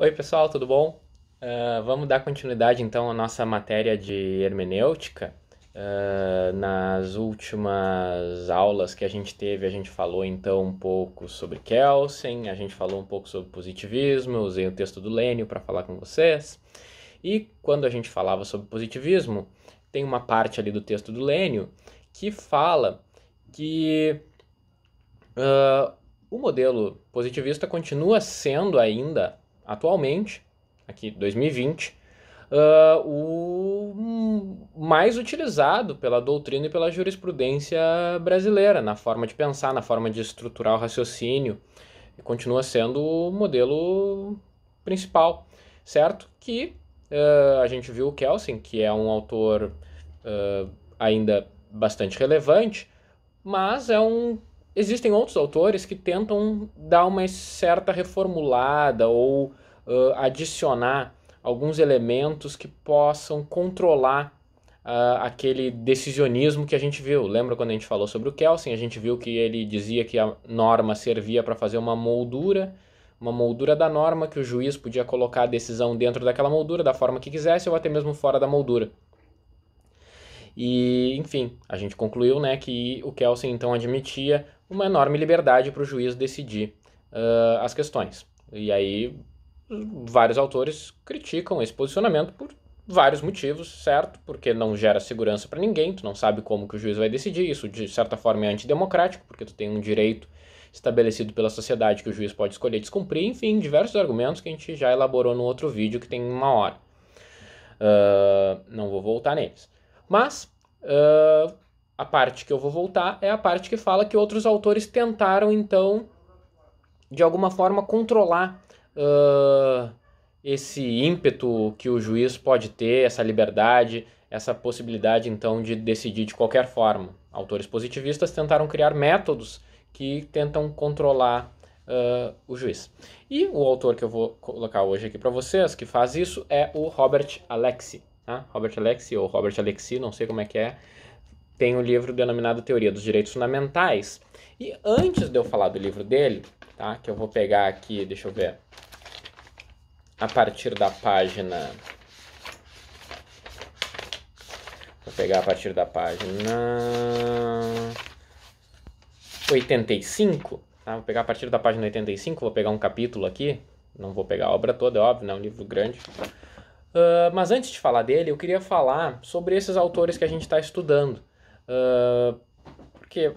Oi, pessoal, tudo bom? Uh, vamos dar continuidade então à nossa matéria de hermenêutica. Uh, nas últimas aulas que a gente teve, a gente falou então um pouco sobre Kelsen, a gente falou um pouco sobre positivismo, usei o texto do Lênio para falar com vocês. E quando a gente falava sobre positivismo, tem uma parte ali do texto do Lênio que fala que uh, o modelo positivista continua sendo ainda atualmente, aqui 2020, uh, ah, o mais utilizado pela doutrina e pela jurisprudência brasileira, na forma de pensar, na forma de estruturar o raciocínio, e continua sendo o modelo principal, certo? Que uh, a gente viu o Kelsen, que é um autor uh, ainda bastante relevante, mas é um Existem outros autores que tentam dar uma certa reformulada ou uh, adicionar alguns elementos que possam controlar uh, aquele decisionismo que a gente viu. Lembra quando a gente falou sobre o Kelsen? A gente viu que ele dizia que a norma servia para fazer uma moldura, uma moldura da norma, que o juiz podia colocar a decisão dentro daquela moldura da forma que quisesse ou até mesmo fora da moldura. E, enfim, a gente concluiu né, que o Kelsen então admitia uma enorme liberdade para o juiz decidir uh, as questões. E aí, vários autores criticam esse posicionamento por vários motivos, certo? Porque não gera segurança para ninguém, tu não sabe como que o juiz vai decidir, isso de certa forma é antidemocrático, porque tu tem um direito estabelecido pela sociedade que o juiz pode escolher descumprir, enfim, diversos argumentos que a gente já elaborou no outro vídeo que tem uma hora. Uh, não vou voltar neles. Mas uh, a parte que eu vou voltar é a parte que fala que outros autores tentaram, então, de alguma forma, controlar uh, esse ímpeto que o juiz pode ter, essa liberdade, essa possibilidade, então, de decidir de qualquer forma. Autores positivistas tentaram criar métodos que tentam controlar uh, o juiz. E o autor que eu vou colocar hoje aqui para vocês, que faz isso, é o Robert Alexi. Robert Alexi ou Robert Alexi, não sei como é que é, tem um livro denominado Teoria dos Direitos Fundamentais. E antes de eu falar do livro dele, tá? Que eu vou pegar aqui, deixa eu ver, a partir da página. Vou pegar a partir da página 85. Tá? Vou pegar a partir da página 85, vou pegar um capítulo aqui. Não vou pegar a obra toda, é óbvio, né? É um livro grande. Uh, mas antes de falar dele, eu queria falar sobre esses autores que a gente está estudando. Uh, porque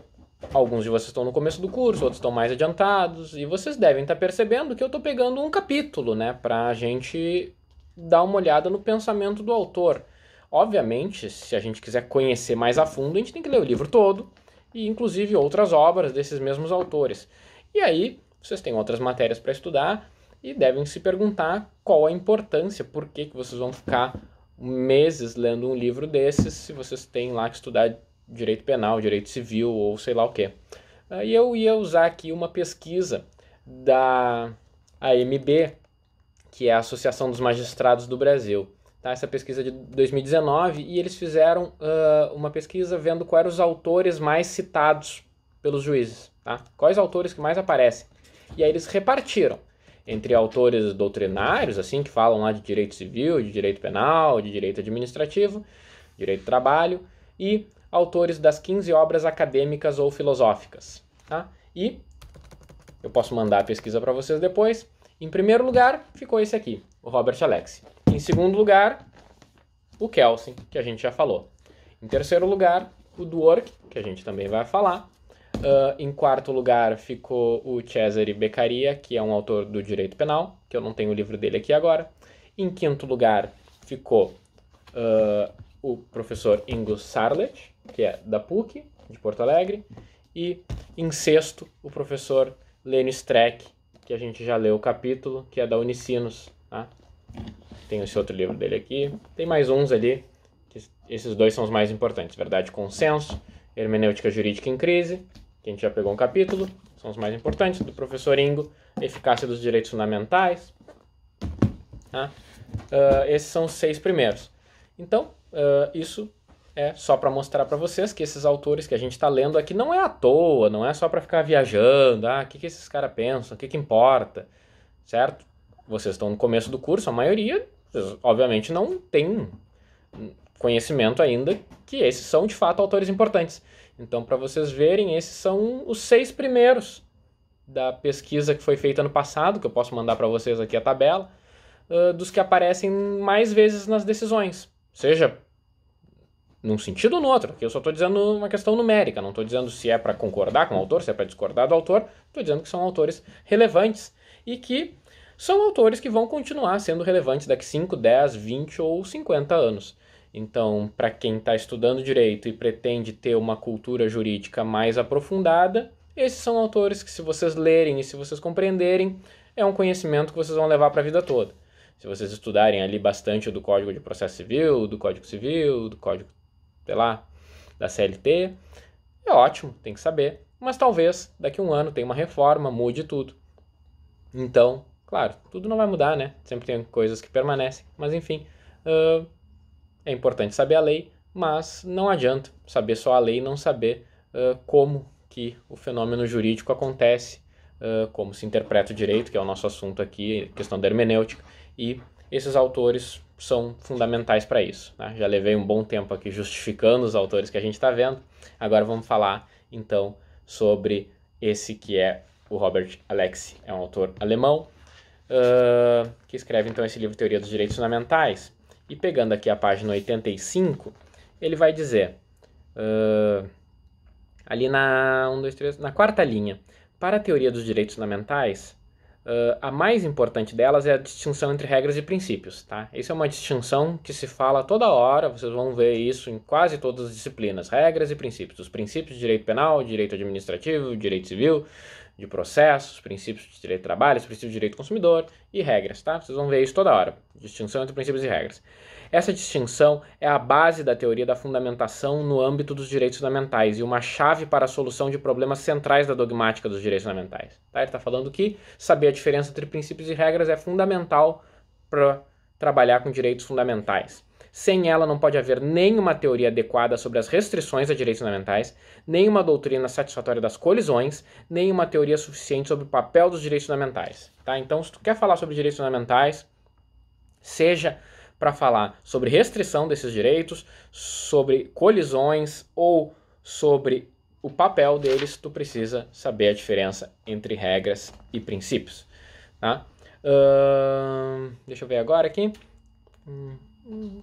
alguns de vocês estão no começo do curso, outros estão mais adiantados, e vocês devem estar tá percebendo que eu estou pegando um capítulo, né, para a gente dar uma olhada no pensamento do autor. Obviamente, se a gente quiser conhecer mais a fundo, a gente tem que ler o livro todo, e inclusive outras obras desses mesmos autores. E aí, vocês têm outras matérias para estudar, e devem se perguntar qual a importância, por que, que vocês vão ficar meses lendo um livro desses se vocês têm lá que estudar direito penal, direito civil ou sei lá o que. E eu ia usar aqui uma pesquisa da AMB, que é a Associação dos Magistrados do Brasil. Tá? Essa pesquisa é de 2019 e eles fizeram uh, uma pesquisa vendo quais eram os autores mais citados pelos juízes. Tá? Quais autores que mais aparecem. E aí eles repartiram entre autores doutrinários, assim, que falam lá de direito civil, de direito penal, de direito administrativo, direito do trabalho, e autores das 15 obras acadêmicas ou filosóficas. Tá? E eu posso mandar a pesquisa para vocês depois. Em primeiro lugar, ficou esse aqui, o Robert Alexi. Em segundo lugar, o Kelsen, que a gente já falou. Em terceiro lugar, o Dwork, que a gente também vai falar. Uh, em quarto lugar ficou o Cesare Beccaria, que é um autor do direito penal, que eu não tenho o livro dele aqui agora. Em quinto lugar ficou uh, o professor Ingo Sarlet, que é da PUC, de Porto Alegre. E em sexto, o professor Lênio Streck, que a gente já leu o capítulo, que é da Unicinos. Tá? Tem esse outro livro dele aqui. Tem mais uns ali, esses dois são os mais importantes. Verdade, consenso, hermenêutica jurídica em crise que a gente já pegou um capítulo, são os mais importantes, do professor Ingo, Eficácia dos Direitos Fundamentais. Tá? Uh, esses são os seis primeiros. Então, uh, isso é só para mostrar para vocês que esses autores que a gente está lendo aqui não é à toa, não é só para ficar viajando, ah, o que, que esses caras pensam, o que, que importa, certo? Vocês estão no começo do curso, a maioria, vocês, obviamente, não tem conhecimento ainda que esses são de fato autores importantes. Então, para vocês verem, esses são os seis primeiros da pesquisa que foi feita no passado, que eu posso mandar para vocês aqui a tabela, uh, dos que aparecem mais vezes nas decisões. Seja num sentido ou no outro, que eu só estou dizendo uma questão numérica, não estou dizendo se é para concordar com o autor, se é para discordar do autor, estou dizendo que são autores relevantes e que são autores que vão continuar sendo relevantes daqui 5, 10, 20 ou 50 anos. Então, para quem está estudando direito e pretende ter uma cultura jurídica mais aprofundada, esses são autores que, se vocês lerem e se vocês compreenderem, é um conhecimento que vocês vão levar para a vida toda. Se vocês estudarem ali bastante do Código de Processo Civil, do Código Civil, do Código, sei lá, da CLT, é ótimo, tem que saber. Mas talvez daqui a um ano tenha uma reforma, mude tudo. Então, claro, tudo não vai mudar, né? Sempre tem coisas que permanecem, mas enfim. Uh, é importante saber a lei, mas não adianta saber só a lei e não saber uh, como que o fenômeno jurídico acontece, uh, como se interpreta o direito, que é o nosso assunto aqui, questão da hermenêutica, e esses autores são fundamentais para isso. Né? Já levei um bom tempo aqui justificando os autores que a gente está vendo, agora vamos falar então sobre esse que é o Robert Alexi, é um autor alemão uh, que escreve então esse livro Teoria dos Direitos Fundamentais. E pegando aqui a página 85, ele vai dizer, uh, ali na, um, dois, três, na quarta linha, para a teoria dos direitos fundamentais, uh, a mais importante delas é a distinção entre regras e princípios. Tá? Isso é uma distinção que se fala toda hora, vocês vão ver isso em quase todas as disciplinas, regras e princípios. Os princípios de direito penal, direito administrativo, direito civil, de processos, princípios de direito de trabalho, princípios de direito do consumidor e regras, tá? Vocês vão ver isso toda hora, distinção entre princípios e regras. Essa distinção é a base da teoria da fundamentação no âmbito dos direitos fundamentais e uma chave para a solução de problemas centrais da dogmática dos direitos fundamentais. Tá? Ele está falando que saber a diferença entre princípios e regras é fundamental para trabalhar com direitos fundamentais. Sem ela, não pode haver nenhuma teoria adequada sobre as restrições a direitos fundamentais, nenhuma doutrina satisfatória das colisões, nenhuma teoria suficiente sobre o papel dos direitos fundamentais. Tá? Então, se tu quer falar sobre direitos fundamentais, seja para falar sobre restrição desses direitos, sobre colisões ou sobre o papel deles, tu precisa saber a diferença entre regras e princípios. Tá? Uh, deixa eu ver agora aqui. Hum, hum.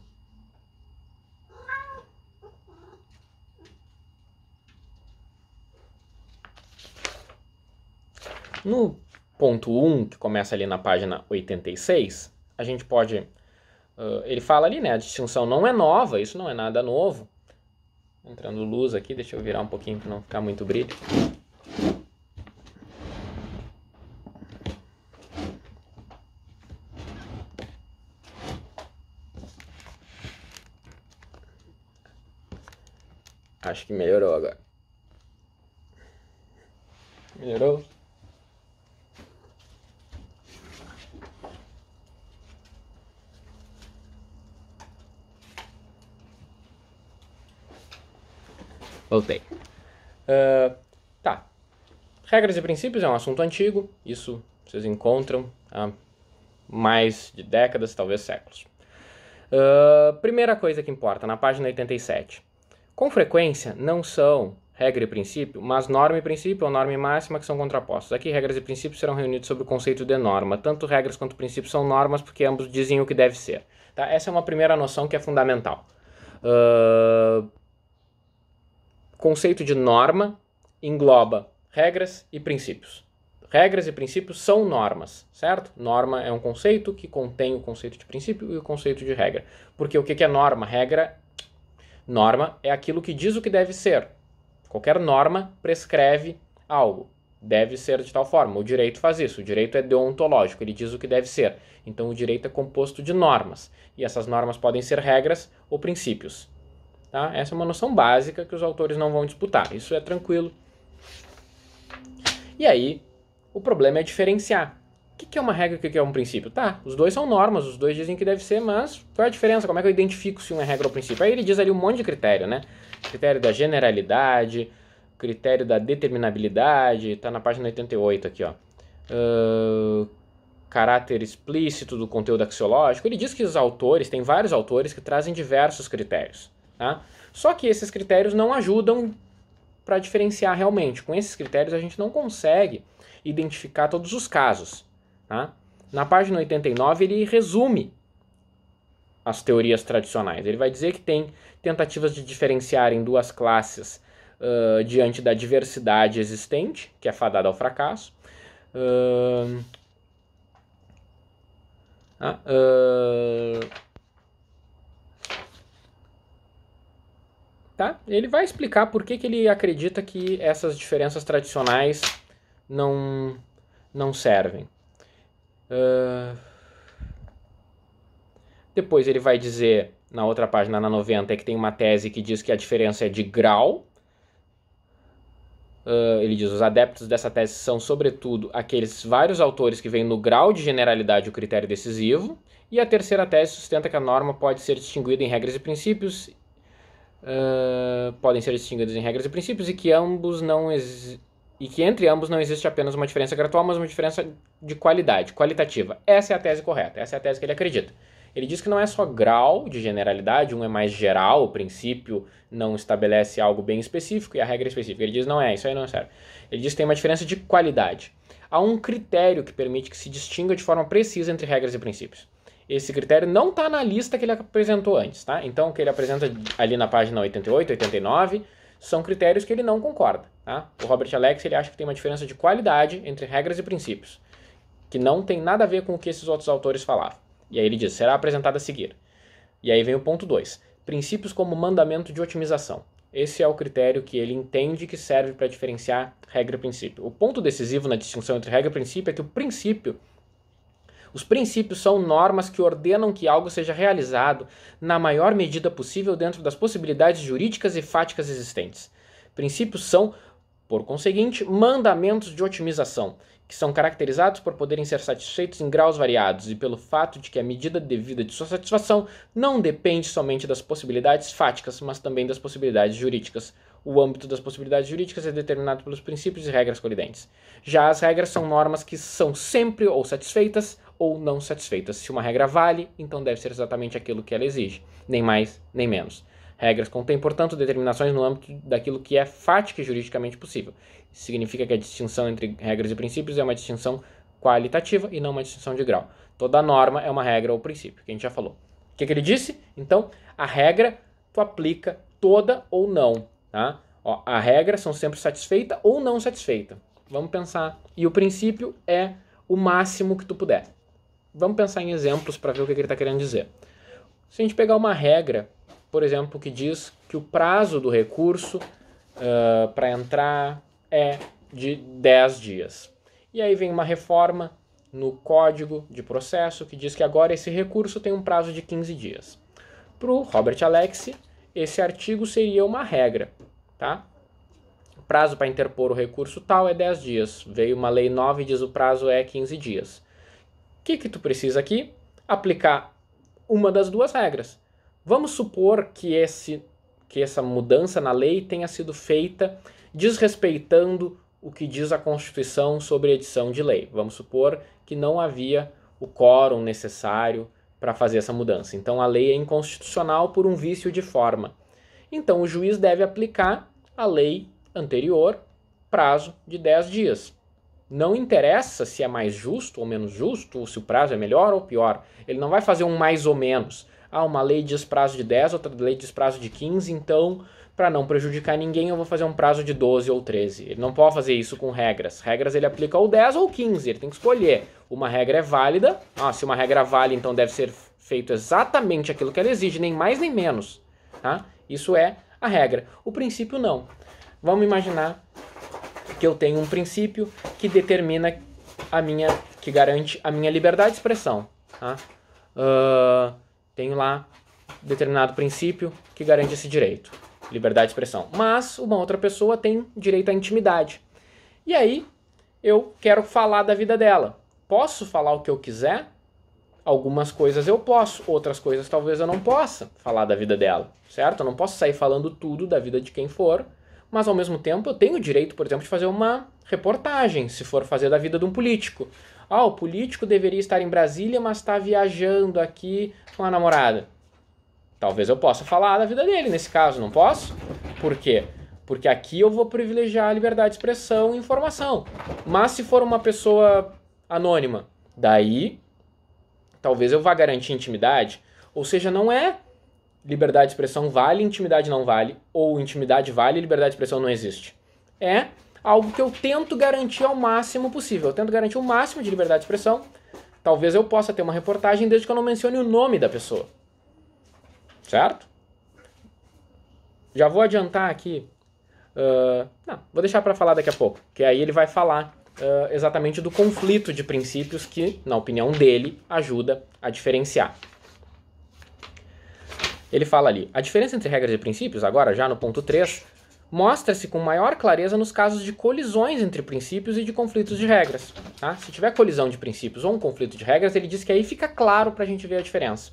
No ponto 1, que começa ali na página 86, a gente pode. Uh, ele fala ali, né? A distinção não é nova, isso não é nada novo. Entrando luz aqui, deixa eu virar um pouquinho para não ficar muito brilho. Acho que melhorou agora. Melhorou? voltei. Uh, ah, tá. Regras e princípios é um assunto antigo, isso vocês encontram há mais de décadas, talvez séculos. Uh, primeira coisa que importa, na página 87. Com frequência, não são regra e princípio, mas norma e princípio ou norma e máxima que são contrapostos. Aqui, regras e princípios serão reunidos sobre o conceito de norma. Tanto regras quanto princípios são normas porque ambos dizem o que deve ser. Tá? Essa é uma primeira noção que é fundamental. Uh, conceito de norma engloba regras e princípios. Regras e princípios são normas, certo? Norma é um conceito que contém o conceito de princípio e o conceito de regra. Porque o que é norma? Regra. Norma é aquilo que diz o que deve ser. Qualquer norma prescreve algo. Deve ser de tal forma. O direito faz isso. O direito é deontológico, ele diz o que deve ser. Então, o direito é composto de normas. E essas normas podem ser regras ou princípios. Tá? Essa é uma noção básica que os autores não vão disputar. Isso é tranquilo. E aí, o problema é diferenciar. O que é uma regra e o que é um princípio? Tá, os dois são normas, os dois dizem que deve ser, mas qual é a diferença? Como é que eu identifico se uma é regra ou princípio? Aí ele diz ali um monte de critério, né? Critério da generalidade, critério da determinabilidade, tá na página 88 aqui, ó. Uh, caráter explícito do conteúdo axiológico. Ele diz que os autores, tem vários autores que trazem diversos critérios. Tá? Só que esses critérios não ajudam para diferenciar realmente. Com esses critérios a gente não consegue identificar todos os casos. Tá? Na página 89 ele resume as teorias tradicionais. Ele vai dizer que tem tentativas de diferenciar em duas classes uh, diante da diversidade existente, que é fadada ao fracasso. Uh, uh, tá? Ele vai explicar por que, que ele acredita que essas diferenças tradicionais não, não servem. Uh... Depois ele vai dizer, na outra página, na 90, que tem uma tese que diz que a diferença é de grau. Uh, ele diz: os adeptos dessa tese são, sobretudo, aqueles vários autores que veem no grau de generalidade o critério decisivo. E a terceira tese sustenta que a norma pode ser distinguida em regras e princípios ah, podem ser distinguidos em regras e princípios e que ambos não e que entre ambos não existe apenas uma diferença gradual, mas uma diferença de qualidade, qualitativa. Essa é a tese correta, essa é a tese que ele acredita. Ele diz que não é só grau de generalidade, um é mais geral, o princípio não estabelece algo bem específico e a regra é específica. Ele diz não é, isso aí não é certo. Ele diz que tem uma diferença de qualidade. Há um critério que permite que se distinga de forma precisa entre regras e princípios esse critério não está na lista que ele apresentou antes, tá? Então, o que ele apresenta ali na página 88, 89, são critérios que ele não concorda, tá? O Robert Alex, ele acha que tem uma diferença de qualidade entre regras e princípios, que não tem nada a ver com o que esses outros autores falavam. E aí ele diz, será apresentado a seguir. E aí vem o ponto 2, princípios como mandamento de otimização. Esse é o critério que ele entende que serve para diferenciar regra e princípio. O ponto decisivo na distinção entre regra e princípio é que o princípio os princípios são normas que ordenam que algo seja realizado na maior medida possível dentro das possibilidades jurídicas e fáticas existentes. Princípios são, por conseguinte, mandamentos de otimização, que são caracterizados por poderem ser satisfeitos em graus variados e pelo fato de que a medida devida de sua satisfação não depende somente das possibilidades fáticas, mas também das possibilidades jurídicas. O âmbito das possibilidades jurídicas é determinado pelos princípios e regras colidentes. Já as regras são normas que são sempre ou satisfeitas ou não satisfeitas. Se uma regra vale, então deve ser exatamente aquilo que ela exige, nem mais nem menos. Regras contêm, portanto, determinações no âmbito daquilo que é fática e juridicamente possível. Isso significa que a distinção entre regras e princípios é uma distinção qualitativa e não uma distinção de grau. Toda norma é uma regra ou princípio, que a gente já falou. O que, que ele disse? Então, a regra tu aplica toda ou não. Tá? Ó, a regra são sempre satisfeita ou não satisfeita. Vamos pensar. E o princípio é o máximo que tu puder vamos pensar em exemplos para ver o que, que ele está querendo dizer. Se a gente pegar uma regra, por exemplo, que diz que o prazo do recurso uh, ah, para entrar é de 10 dias. E aí vem uma reforma no código de processo que diz que agora esse recurso tem um prazo de 15 dias. Para o Robert Alexi, esse artigo seria uma regra, tá? O prazo para interpor o recurso tal é 10 dias. Veio uma lei nova e diz o prazo é 15 dias que, que tu precisa aqui? Aplicar uma das duas regras. Vamos supor que, esse, que essa mudança na lei tenha sido feita desrespeitando o que diz a Constituição sobre edição de lei. Vamos supor que não havia o quórum necessário para fazer essa mudança. Então a lei é inconstitucional por um vício de forma. Então o juiz deve aplicar a lei anterior, prazo de 10 dias. Não interessa se é mais justo ou menos justo, ou se o prazo é melhor ou pior. Ele não vai fazer um mais ou menos. Ah, uma lei diz prazo de 10, outra lei diz prazo de 15, então, para não prejudicar ninguém, eu vou fazer um prazo de 12 ou 13. Ele não pode fazer isso com regras. Regras ele aplica ou 10 ou 15, ele tem que escolher. Uma regra é válida, ah, se uma regra vale, então deve ser feito exatamente aquilo que ela exige, nem mais nem menos. Tá? Isso é a regra. O princípio não. Vamos imaginar porque eu tenho um princípio que determina a minha, que garante a minha liberdade de expressão. Tá? Uh, tenho lá determinado princípio que garante esse direito, liberdade de expressão. Mas uma outra pessoa tem direito à intimidade. E aí eu quero falar da vida dela. Posso falar o que eu quiser? Algumas coisas eu posso, outras coisas talvez eu não possa falar da vida dela, certo? Eu não posso sair falando tudo da vida de quem for, mas ao mesmo tempo eu tenho o direito, por exemplo, de fazer uma reportagem, se for fazer da vida de um político. Ah, o político deveria estar em Brasília, mas está viajando aqui com a namorada. Talvez eu possa falar da vida dele nesse caso, não posso? Por quê? Porque aqui eu vou privilegiar a liberdade de expressão e informação. Mas se for uma pessoa anônima, daí talvez eu vá garantir intimidade. Ou seja, não é liberdade de expressão vale, intimidade não vale, ou intimidade vale, liberdade de expressão não existe. É algo que eu tento garantir ao máximo possível. Eu tento garantir o máximo de liberdade de expressão. Talvez eu possa ter uma reportagem desde que eu não mencione o nome da pessoa. Certo? Já vou adiantar aqui. Uh, não, vou deixar para falar daqui a pouco, que aí ele vai falar uh, exatamente do conflito de princípios que, na opinião dele, ajuda a diferenciar. Ele fala ali: a diferença entre regras e princípios, agora já no ponto 3, mostra-se com maior clareza nos casos de colisões entre princípios e de conflitos de regras. Tá? Se tiver colisão de princípios ou um conflito de regras, ele diz que aí fica claro para a gente ver a diferença.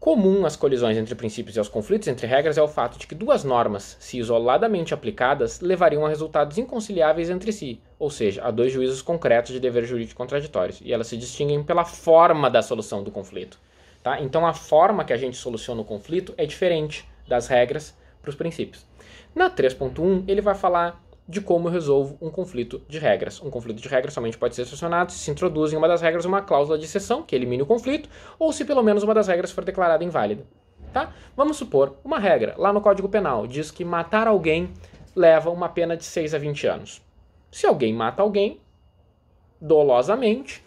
Comum às colisões entre princípios e aos conflitos entre regras é o fato de que duas normas, se isoladamente aplicadas, levariam a resultados inconciliáveis entre si, ou seja, a dois juízos concretos de dever jurídico contraditórios, e elas se distinguem pela forma da solução do conflito. Tá? Então a forma que a gente soluciona o conflito é diferente das regras para os princípios. Na 3.1, ele vai falar de como eu resolvo um conflito de regras. Um conflito de regras somente pode ser solucionado se se introduz em uma das regras uma cláusula de exceção que elimine o conflito, ou se pelo menos uma das regras for declarada inválida. Tá? Vamos supor, uma regra lá no Código Penal diz que matar alguém leva uma pena de 6 a 20 anos. Se alguém mata alguém dolosamente,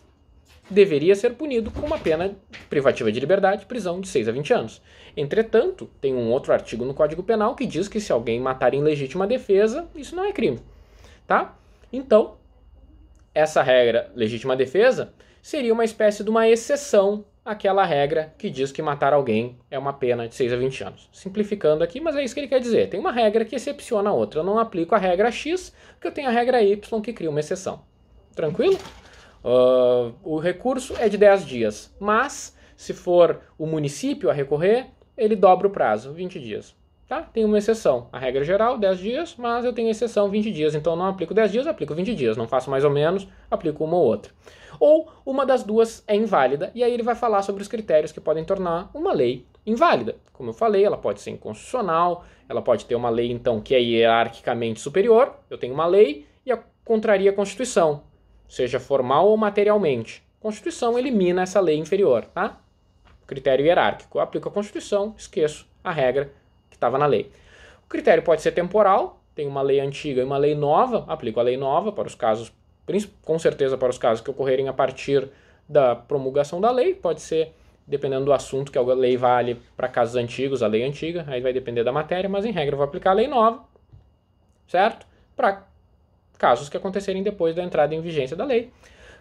deveria ser punido com uma pena privativa de liberdade, prisão de 6 a 20 anos. Entretanto, tem um outro artigo no Código Penal que diz que se alguém matar em legítima defesa, isso não é crime, tá? Então, essa regra legítima defesa seria uma espécie de uma exceção àquela regra que diz que matar alguém é uma pena de 6 a 20 anos. Simplificando aqui, mas é isso que ele quer dizer. Tem uma regra que excepciona a outra. Eu não aplico a regra X, porque eu tenho a regra Y que cria uma exceção. Tranquilo? Uh, o recurso é de 10 dias, mas se for o município a recorrer, ele dobra o prazo, 20 dias. Tá? Tem uma exceção. A regra geral, 10 dias, mas eu tenho exceção, 20 dias. Então não aplico 10 dias, aplico 20 dias. Não faço mais ou menos, aplico uma ou outra. Ou uma das duas é inválida, e aí ele vai falar sobre os critérios que podem tornar uma lei inválida. Como eu falei, ela pode ser inconstitucional, ela pode ter uma lei então que é hierarquicamente superior. Eu tenho uma lei e a contraria a Constituição seja formal ou materialmente. A Constituição elimina essa lei inferior, tá? Critério hierárquico. Eu aplico a Constituição, esqueço a regra que estava na lei. O critério pode ser temporal, tem uma lei antiga e uma lei nova, aplico a lei nova para os casos, com certeza para os casos que ocorrerem a partir da promulgação da lei, pode ser dependendo do assunto que a lei vale para casos antigos, a lei antiga, aí vai depender da matéria, mas em regra eu vou aplicar a lei nova, certo? Para casos que acontecerem depois da entrada em vigência da lei.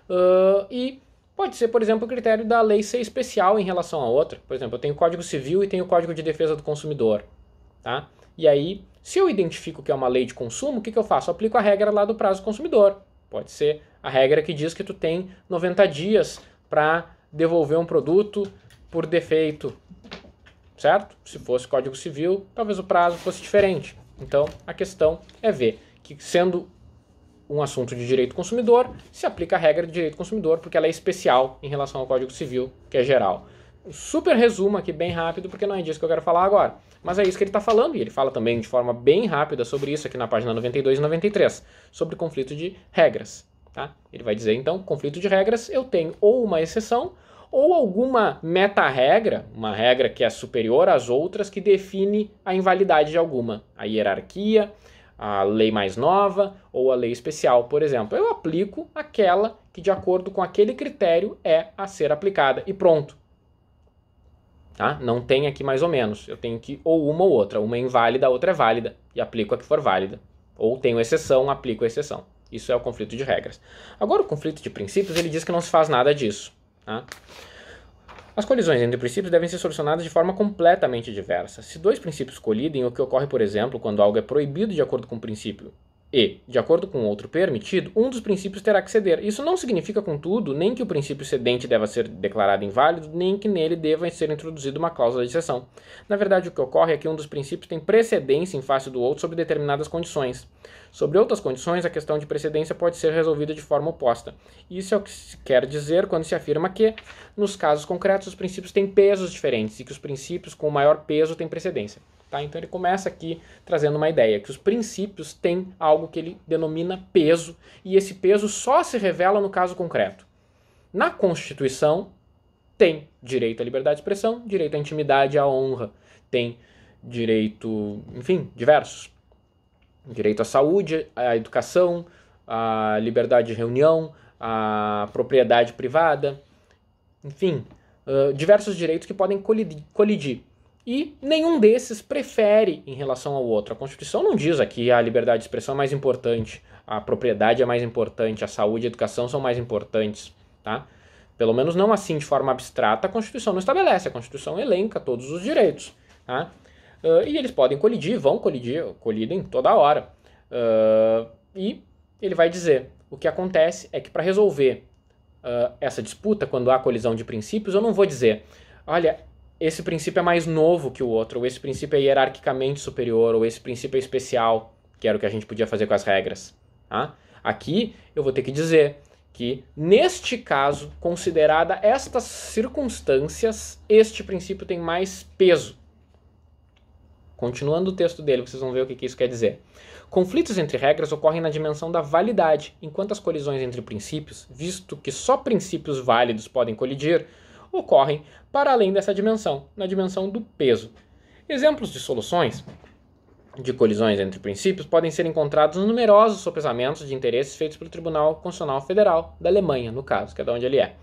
Uh, e pode ser, por exemplo, o critério da lei ser especial em relação a outra. Por exemplo, eu tenho o Código Civil e tenho o Código de Defesa do Consumidor. Tá? E aí, se eu identifico que é uma lei de consumo, o que, que eu faço? Eu aplico a regra lá do prazo do consumidor. Pode ser a regra que diz que tu tem 90 dias para devolver um produto por defeito, certo? Se fosse Código Civil, talvez o prazo fosse diferente. Então, a questão é ver que sendo um assunto de direito consumidor, se aplica a regra de direito consumidor, porque ela é especial em relação ao Código Civil, que é geral. Super resumo aqui, bem rápido, porque não é disso que eu quero falar agora. Mas é isso que ele está falando, e ele fala também de forma bem rápida sobre isso aqui na página 92 e 93, sobre conflito de regras. Tá? Ele vai dizer, então, conflito de regras, eu tenho ou uma exceção, ou alguma meta-regra, uma regra que é superior às outras, que define a invalidade de alguma. A hierarquia, a lei mais nova ou a lei especial, por exemplo. Eu aplico aquela que, de acordo com aquele critério, é a ser aplicada e pronto. Tá? Não tem aqui mais ou menos. Eu tenho que ou uma ou outra. Uma é inválida, a outra é válida. E aplico a que for válida. Ou tenho exceção, aplico a exceção. Isso é o conflito de regras. Agora, o conflito de princípios, ele diz que não se faz nada disso. Tá? As colisões entre princípios devem ser solucionadas de forma completamente diversa. Se dois princípios colidem, o que ocorre, por exemplo, quando algo é proibido de acordo com um princípio e, de acordo com outro permitido, um dos princípios terá que ceder. Isso não significa, contudo, nem que o princípio cedente deva ser declarado inválido, nem que nele deva ser introduzida uma cláusula de exceção. Na verdade, o que ocorre é que um dos princípios tem precedência em face do outro sob determinadas condições. Sobre outras condições, a questão de precedência pode ser resolvida de forma oposta. Isso é o que se quer dizer quando se afirma que, nos casos concretos, os princípios têm pesos diferentes e que os princípios com maior peso têm precedência. Tá? Então ele começa aqui trazendo uma ideia que os princípios têm algo que ele denomina peso e esse peso só se revela no caso concreto. Na Constituição tem direito à liberdade de expressão, direito à intimidade à honra, tem direito, enfim, diversos. Direito à saúde, à educação, à liberdade de reunião, à propriedade privada, enfim, uh, diversos direitos que podem colidir, colidir e nenhum desses prefere em relação ao outro. A Constituição não diz aqui a liberdade de expressão é mais importante, a propriedade é mais importante, a saúde e a educação são mais importantes, tá? Pelo menos não assim de forma abstrata, a Constituição não estabelece, a Constituição elenca todos os direitos, tá? Uh, e eles podem colidir, vão colidir, colidem toda hora. Uh, e ele vai dizer, o que acontece é que para resolver uh, essa disputa, quando há colisão de princípios, eu não vou dizer, olha, esse princípio é mais novo que o outro, ou esse princípio é hierarquicamente superior, ou esse princípio é especial, que era o que a gente podia fazer com as regras. Tá? Aqui eu vou ter que dizer que, neste caso, considerada estas circunstâncias, este princípio tem mais peso. Continuando o texto dele, vocês vão ver o que, que isso quer dizer. Conflitos entre regras ocorrem na dimensão da validade, enquanto as colisões entre princípios, visto que só princípios válidos podem colidir, ocorrem para além dessa dimensão, na dimensão do peso. Exemplos de soluções de colisões entre princípios podem ser encontrados numerosos sopesamentos de interesses feitos pelo Tribunal Constitucional Federal da Alemanha, no caso, que é de onde ele é.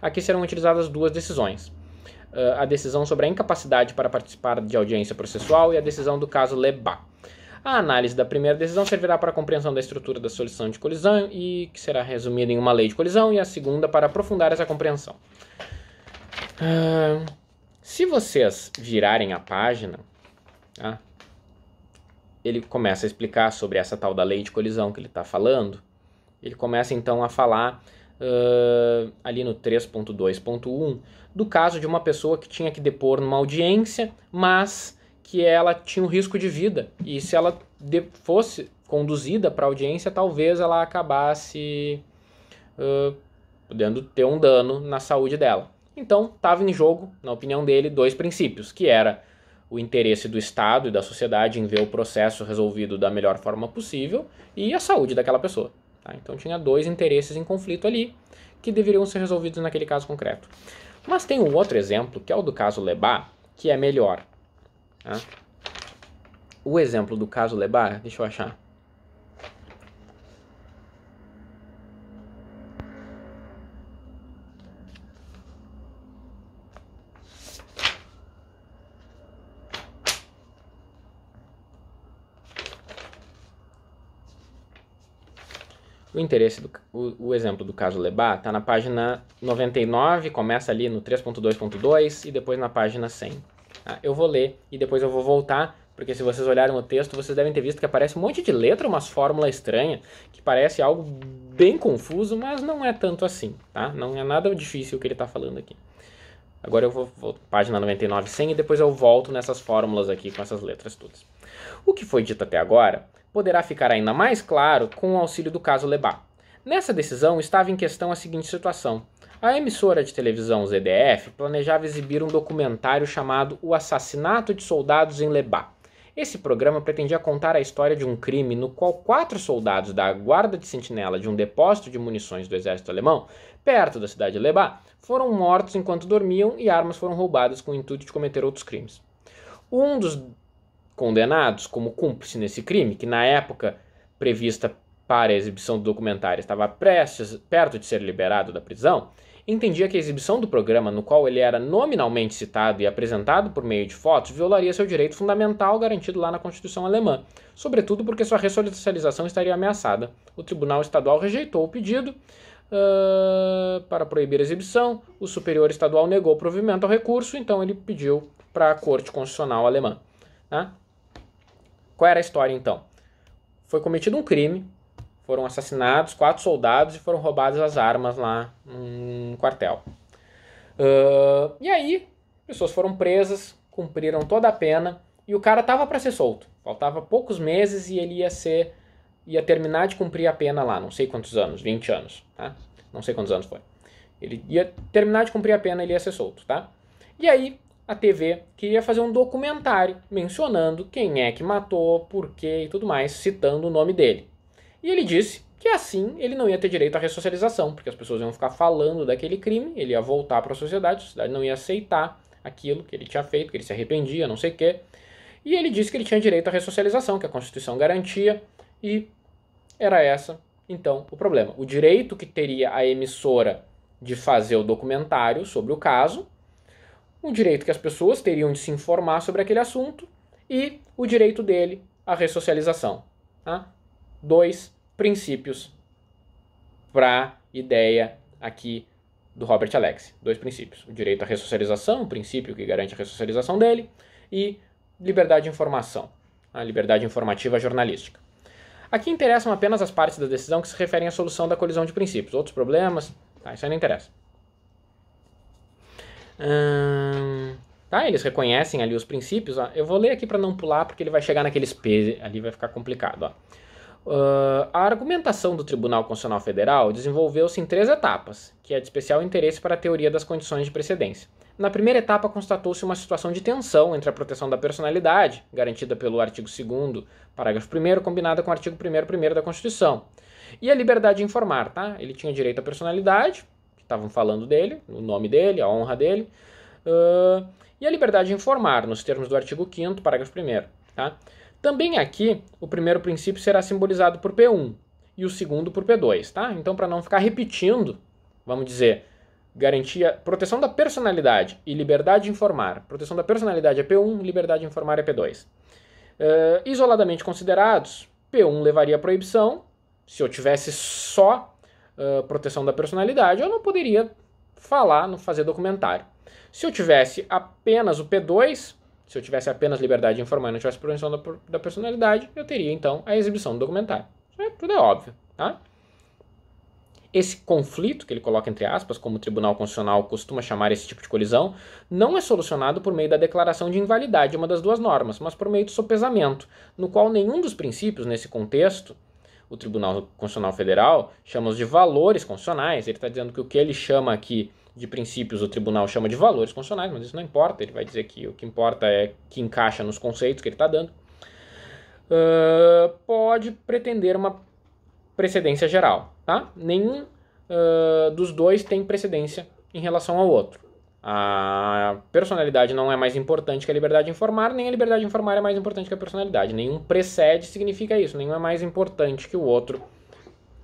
Aqui serão utilizadas duas decisões. Ah, a decisão sobre a incapacidade para participar de audiência processual e a decisão do caso Leba. A análise da primeira decisão servirá para a compreensão da estrutura da solução de colisão e que será resumida em uma lei de colisão, e a segunda para aprofundar essa compreensão. Ah, se vocês virarem a página, tá? ele começa a explicar sobre essa tal da lei de colisão que ele está falando. Ele começa então a falar uh, ali no 3.2.1 do caso de uma pessoa que tinha que depor numa audiência, mas que ela tinha um risco de vida e se ela fosse conduzida para a audiência, talvez ela acabasse uh, podendo ter um dano na saúde dela. Então, estava em jogo, na opinião dele, dois princípios, que era o interesse do Estado e da sociedade em ver o processo resolvido da melhor forma possível e a saúde daquela pessoa. Tá? Então tinha dois interesses em conflito ali que deveriam ser resolvidos naquele caso concreto. Mas tem um outro exemplo, que é o do caso Lebá, que é melhor. Tá? O exemplo do caso Lebá, deixa eu achar. O interesse do o, o exemplo do caso Lebá está na página 99, começa ali no 3.2.2 e depois na página 100. Ah, eu vou ler e depois eu vou voltar, porque se vocês olharem o texto, vocês devem ter visto que aparece um monte de letra, umas fórmulas estranhas, que parece algo bem confuso, mas não é tanto assim, tá? Não é nada difícil o que ele está falando aqui. Agora eu vou, vou página 99, 100 e depois eu volto nessas fórmulas aqui com essas letras todas. O que foi dito até agora poderá ficar ainda mais claro com o auxílio do caso Lebá. Nessa decisão estava em questão a seguinte situação. A emissora de televisão ZDF planejava exibir um documentário chamado O Assassinato de Soldados em Lebá. Esse programa pretendia contar a história de um crime no qual quatro soldados da guarda de sentinela de um depósito de munições do exército alemão, perto da cidade de Lebá, foram mortos enquanto dormiam e armas foram roubadas com o intuito de cometer outros crimes. Um dos condenados como cúmplice nesse crime, que na época prevista para a exibição do documentário estava prestes, perto de ser liberado da prisão, entendia que a exibição do programa, no qual ele era nominalmente citado e apresentado por meio de fotos, violaria seu direito fundamental garantido lá na Constituição alemã, sobretudo porque sua ressocialização estaria ameaçada. O Tribunal Estadual rejeitou o pedido. Uh, para proibir a exibição, o Superior Estadual negou provimento ao recurso, então ele pediu para a Corte Constitucional Alemã. Né? Qual era a história então? Foi cometido um crime, foram assassinados quatro soldados e foram roubadas as armas lá num quartel. Uh, e aí, pessoas foram presas, cumpriram toda a pena e o cara tava para ser solto. Faltava poucos meses e ele ia ser ia terminar de cumprir a pena lá, não sei quantos anos, 20 anos, tá? Não sei quantos anos foi. Ele ia terminar de cumprir a pena, ele ia ser solto, tá? E aí a TV queria fazer um documentário mencionando quem é que matou, por quê e tudo mais, citando o nome dele. E ele disse que assim ele não ia ter direito à ressocialização, porque as pessoas iam ficar falando daquele crime, ele ia voltar para a sociedade, a sociedade não ia aceitar aquilo que ele tinha feito, que ele se arrependia, não sei o quê. E ele disse que ele tinha direito à ressocialização, que a Constituição garantia, e era essa, então, o problema. O direito que teria a emissora de fazer o documentário sobre o caso o direito que as pessoas teriam de se informar sobre aquele assunto e o direito dele à ressocialização. Tá? Dois princípios para a ideia aqui do Robert Alex. Dois princípios: o direito à ressocialização, o princípio que garante a ressocialização dele, e liberdade de informação, a liberdade informativa jornalística. Aqui interessam apenas as partes da decisão que se referem à solução da colisão de princípios. Outros problemas, tá, isso aí não interessa. Hum, tá, eles reconhecem ali os princípios. Ó. Eu vou ler aqui para não pular, porque ele vai chegar naqueles P ali, vai ficar complicado. Ó. Uh, a argumentação do Tribunal Constitucional Federal desenvolveu-se em três etapas, que é de especial interesse para a teoria das condições de precedência. Na primeira etapa, constatou-se uma situação de tensão entre a proteção da personalidade, garantida pelo artigo 2, parágrafo 1, combinada com o artigo 1, 1 da Constituição, e a liberdade de informar, tá? Ele tinha direito à personalidade, estavam falando dele, o nome dele, a honra dele, uh, e a liberdade de informar, nos termos do artigo 5, parágrafo 1. Tá? Também aqui, o primeiro princípio será simbolizado por P1 e o segundo por P2. Tá? Então, para não ficar repetindo, vamos dizer, garantia, proteção da personalidade e liberdade de informar. Proteção da personalidade é P1, liberdade de informar é P2. Uh, isoladamente considerados, P1 levaria à proibição, se eu tivesse só ah, proteção da personalidade, eu não poderia falar, não fazer documentário. Se eu tivesse apenas o P2, se eu tivesse apenas liberdade de informar e não tivesse proteção da, da personalidade, eu teria então a exibição do documentário. É, tudo é óbvio, tá? Esse conflito que ele coloca entre aspas, como o Tribunal Constitucional costuma chamar esse tipo de colisão, não é solucionado por meio da declaração de invalidade de uma das duas normas, mas por meio do sopesamento, no qual nenhum dos princípios nesse contexto o Tribunal Constitucional Federal chama de valores constitucionais. Ele está dizendo que o que ele chama aqui de princípios o tribunal chama de valores constitucionais, mas isso não importa. Ele vai dizer que o que importa é que encaixa nos conceitos que ele está dando. Uh, pode pretender uma precedência geral, tá? Nenhum uh, dos dois tem precedência em relação ao outro. A personalidade não é mais importante que a liberdade de informar, nem a liberdade de informar é mais importante que a personalidade. Nenhum precede significa isso, nenhum é mais importante que o outro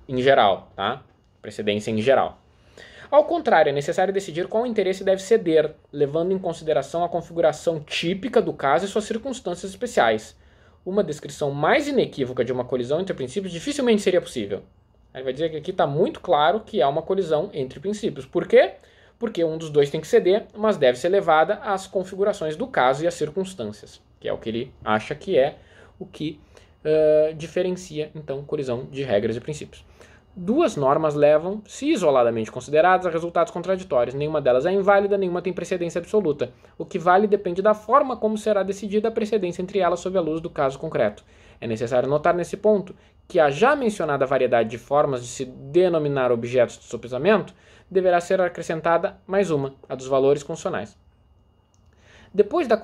em geral, tá? Precedência em geral. Ao contrário, é necessário decidir qual interesse deve ceder, levando em consideração a configuração típica do caso e suas circunstâncias especiais. Uma descrição mais inequívoca de uma colisão entre princípios dificilmente seria possível. Ele vai dizer que aqui está muito claro que há uma colisão entre princípios. Por quê? Porque porque um dos dois tem que ceder, mas deve ser levada às configurações do caso e às circunstâncias, que é o que ele acha que é o que uh, diferencia, então, colisão de regras e princípios. Duas normas levam, se isoladamente consideradas, a resultados contraditórios. Nenhuma delas é inválida, nenhuma tem precedência absoluta. O que vale depende da forma como será decidida a precedência entre elas sob a luz do caso concreto. É necessário notar nesse ponto que a já mencionada variedade de formas de se denominar objetos de sopesamento deverá ser acrescentada mais uma, a dos valores constitucionais. Depois da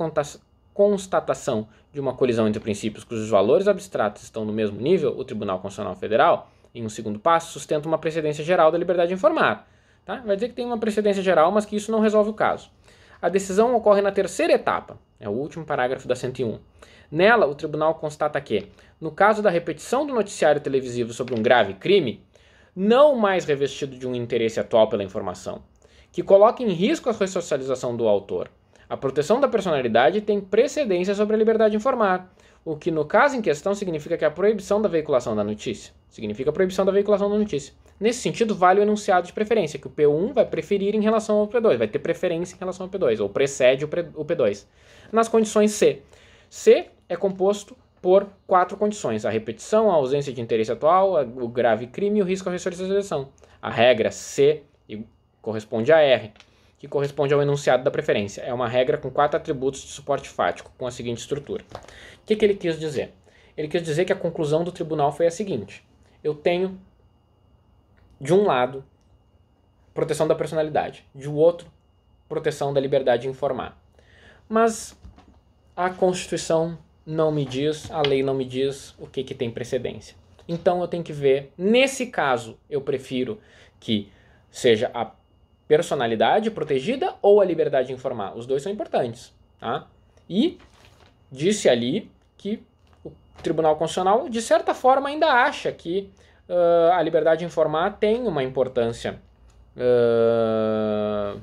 constatação de uma colisão entre princípios cujos valores abstratos estão no mesmo nível, o Tribunal Constitucional Federal, em um segundo passo, sustenta uma precedência geral da liberdade de informar. Tá? Vai dizer que tem uma precedência geral, mas que isso não resolve o caso. A decisão ocorre na terceira etapa, é o último parágrafo da 101. Nela, o tribunal constata que, no caso da repetição do noticiário televisivo sobre um grave crime, não mais revestido de um interesse atual pela informação, que coloca em risco a ressocialização do autor. A proteção da personalidade tem precedência sobre a liberdade de informar, o que no caso em questão significa que a proibição da veiculação da notícia. Significa a proibição da veiculação da notícia. Nesse sentido, vale o enunciado de preferência, que o P1 vai preferir em relação ao P2, vai ter preferência em relação ao P2, ou precede o P2. Nas condições C. C é composto por quatro condições: a repetição, a ausência de interesse atual, o grave crime e o risco acessório de seleção. A regra C corresponde a R, que corresponde ao enunciado da preferência. É uma regra com quatro atributos de suporte fático, com a seguinte estrutura. O que, que ele quis dizer? Ele quis dizer que a conclusão do tribunal foi a seguinte: eu tenho, de um lado, proteção da personalidade, de outro, proteção da liberdade de informar. Mas a Constituição não me diz, a lei não me diz o que, que tem precedência. Então eu tenho que ver, nesse caso, eu prefiro que seja a personalidade protegida ou a liberdade de informar. Os dois são importantes. Tá? E disse ali que o Tribunal Constitucional, de certa forma, ainda acha que uh, a liberdade de informar tem uma importância uh,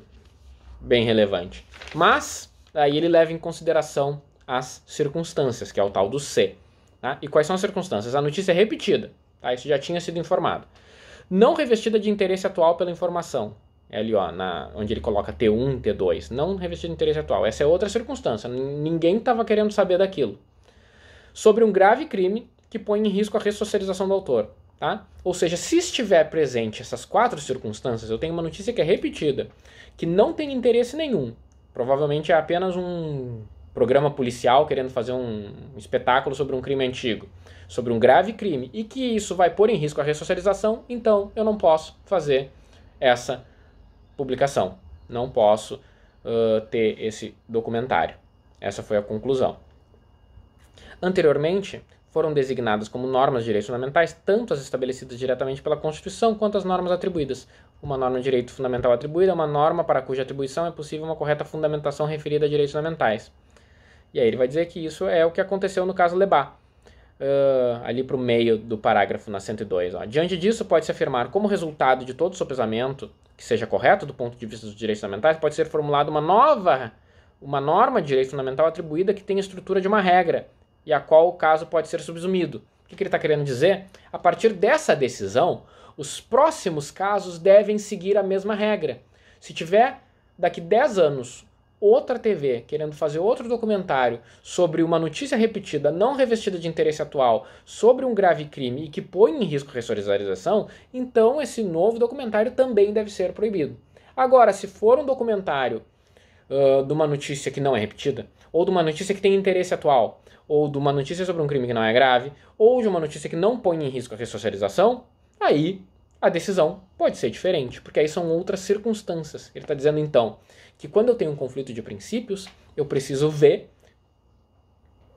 bem relevante. Mas aí ele leva em consideração as circunstâncias, que é o tal do C. Tá? E quais são as circunstâncias? A notícia é repetida, tá? isso já tinha sido informado. Não revestida de interesse atual pela informação. É ali, ó, na, onde ele coloca T1, T2. Não revestida de interesse atual. Essa é outra circunstância. Ninguém estava querendo saber daquilo. Sobre um grave crime que põe em risco a ressocialização do autor. Tá? Ou seja, se estiver presente essas quatro circunstâncias, eu tenho uma notícia que é repetida, que não tem interesse nenhum. Provavelmente é apenas um programa policial querendo fazer um espetáculo sobre um crime antigo, sobre um grave crime, e que isso vai pôr em risco a ressocialização, então eu não posso fazer essa publicação. Não posso uh, ter esse documentário. Essa foi a conclusão. Anteriormente, foram designadas como normas de direitos fundamentais tanto as estabelecidas diretamente pela Constituição quanto as normas atribuídas. Uma norma de direito fundamental atribuída é uma norma para cuja atribuição é possível uma correta fundamentação referida a direitos fundamentais. E aí ele vai dizer que isso é o que aconteceu no caso Lebá. Uh, ali para o meio do parágrafo na 102. Ó. Diante disso, pode-se afirmar, como resultado de todo sopesamento que seja correto do ponto de vista dos direitos fundamentais, pode ser formulada uma nova, uma norma de direito fundamental atribuída que tem a estrutura de uma regra e a qual o caso pode ser subsumido. O que, que ele está querendo dizer? A partir dessa decisão, os próximos casos devem seguir a mesma regra. Se tiver daqui 10 anos outra TV querendo fazer outro documentário sobre uma notícia repetida, não revestida de interesse atual, sobre um grave crime e que põe em risco a ressocialização, então esse novo documentário também deve ser proibido. Agora, se for um documentário uh, de uma notícia que não é repetida, ou de uma notícia que tem interesse atual, ou de uma notícia sobre um crime que não é grave, ou de uma notícia que não põe em risco a ressocialização, aí a decisão pode ser diferente, porque aí são outras circunstâncias. Ele está dizendo então que quando eu tenho um conflito de princípios, eu preciso ver,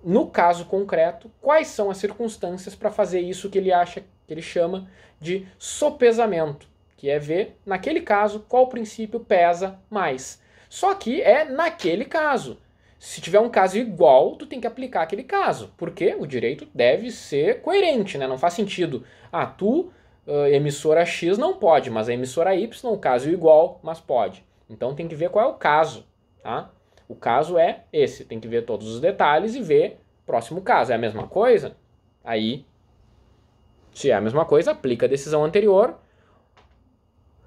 no caso concreto, quais são as circunstâncias para fazer isso que ele acha, que ele chama de sopesamento, que é ver, naquele caso, qual princípio pesa mais. Só que é naquele caso. Se tiver um caso igual, tu tem que aplicar aquele caso, porque o direito deve ser coerente, né? Não faz sentido. Ah, tu uh, emissora X não pode, mas a emissora Y, o caso é igual, mas pode. Então tem que ver qual é o caso, tá? O caso é esse, tem que ver todos os detalhes e ver próximo caso. É a mesma coisa? Aí, se é a mesma coisa, aplica a decisão anterior.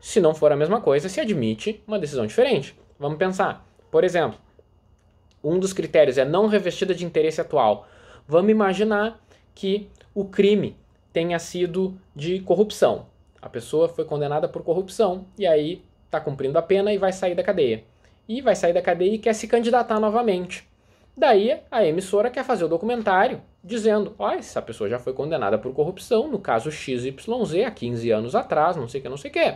Se não for a mesma coisa, se admite uma decisão diferente. Vamos pensar. Por exemplo, um dos critérios é não revestida de interesse atual. Vamos imaginar que o crime tenha sido de corrupção. A pessoa foi condenada por corrupção e aí está cumprindo a pena e vai sair da cadeia. E vai sair da cadeia e quer se candidatar novamente. Daí a emissora quer fazer o documentário dizendo: ó, essa pessoa já foi condenada por corrupção, no caso XYZ, há 15 anos atrás, não sei o que, não sei o que.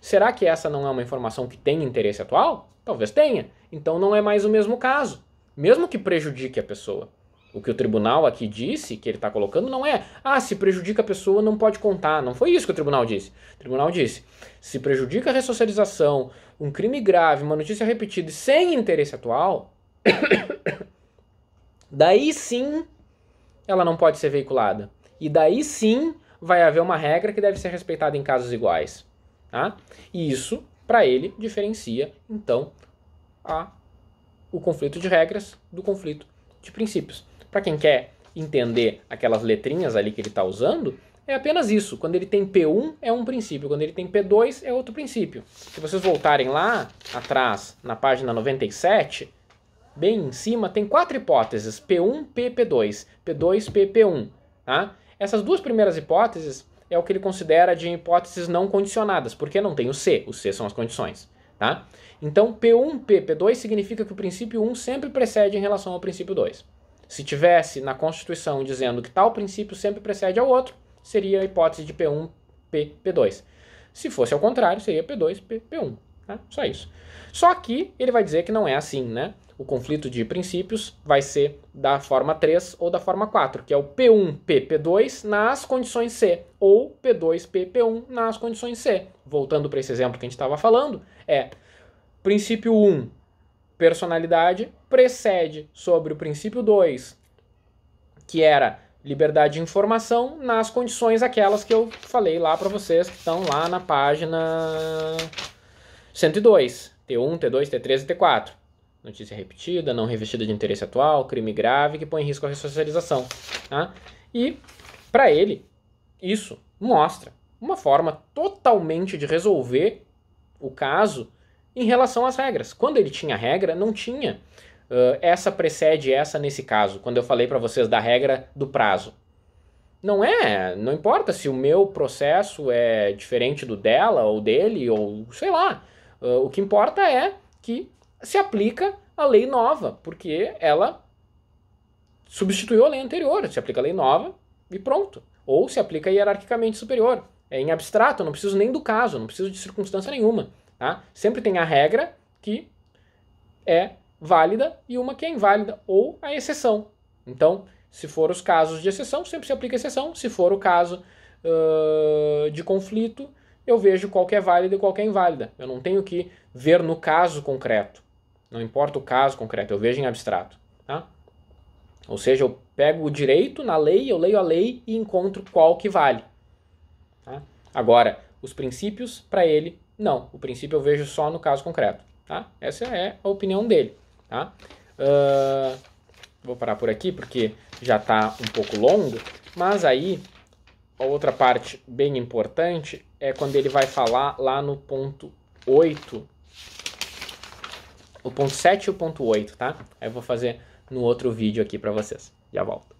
Será que essa não é uma informação que tem interesse atual? Talvez tenha. Então não é mais o mesmo caso, mesmo que prejudique a pessoa. O que o tribunal aqui disse, que ele está colocando, não é, ah, se prejudica a pessoa, não pode contar. Não foi isso que o tribunal disse. O tribunal disse, se prejudica a ressocialização, um crime grave, uma notícia repetida e sem interesse atual, daí sim ela não pode ser veiculada. E daí sim vai haver uma regra que deve ser respeitada em casos iguais. Tá? E isso, para ele, diferencia, então, a, o conflito de regras do conflito de princípios. Para quem quer entender aquelas letrinhas ali que ele está usando, é apenas isso. Quando ele tem P1 é um princípio, quando ele tem P2 é outro princípio. Se vocês voltarem lá atrás, na página 97, bem em cima, tem quatro hipóteses: P1, P, P2, P2, P, P1. Tá? Essas duas primeiras hipóteses é o que ele considera de hipóteses não condicionadas, porque não tem o C, o C são as condições. Tá? Então, P1, P, P2 significa que o princípio 1 sempre precede em relação ao princípio 2. Se tivesse na Constituição dizendo que tal princípio sempre precede ao outro, seria a hipótese de P1, P, P2. Se fosse ao contrário, seria P2, P, P1. Né? Só isso. Só que ele vai dizer que não é assim, né? O conflito de princípios vai ser da forma 3 ou da forma 4, que é o P1, P, P2 nas condições C, ou P2, P, P1 nas condições C. Voltando para esse exemplo que a gente estava falando, é princípio 1 personalidade precede sobre o princípio 2, que era liberdade de informação nas condições aquelas que eu falei lá para vocês que estão lá na página 102, T1, T2, T3 e T4. Notícia repetida, não revestida de interesse atual, crime grave que põe em risco a ressocialização. Tá? E, para ele, isso mostra uma forma totalmente de resolver o caso em relação às regras. Quando ele tinha regra, não tinha. Uh, essa precede essa nesse caso, quando eu falei para vocês da regra do prazo. Não é, não importa se o meu processo é diferente do dela ou dele, ou sei lá. Uh, o que importa é que se aplica a lei nova, porque ela substituiu a lei anterior. Se aplica a lei nova e pronto. Ou se aplica hierarquicamente superior. É em abstrato, eu não preciso nem do caso, não preciso de circunstância nenhuma. Tá? Sempre tem a regra que é válida e uma que é inválida, ou a exceção. Então, se for os casos de exceção, sempre se aplica exceção. Se for o caso uh, de conflito, eu vejo qual que é válida e qual que é inválida. Eu não tenho que ver no caso concreto. Não importa o caso concreto, eu vejo em abstrato. Tá? Ou seja, eu pego o direito na lei, eu leio a lei e encontro qual que vale. Tá? Agora, os princípios, para ele, não, o princípio eu vejo só no caso concreto. Tá? Essa é a opinião dele. Tá? Uh, vou parar por aqui porque já está um pouco longo, mas aí a outra parte bem importante é quando ele vai falar lá no ponto 8, o ponto 7 e o ponto 8, tá? Aí eu vou fazer no outro vídeo aqui para vocês. Já volto.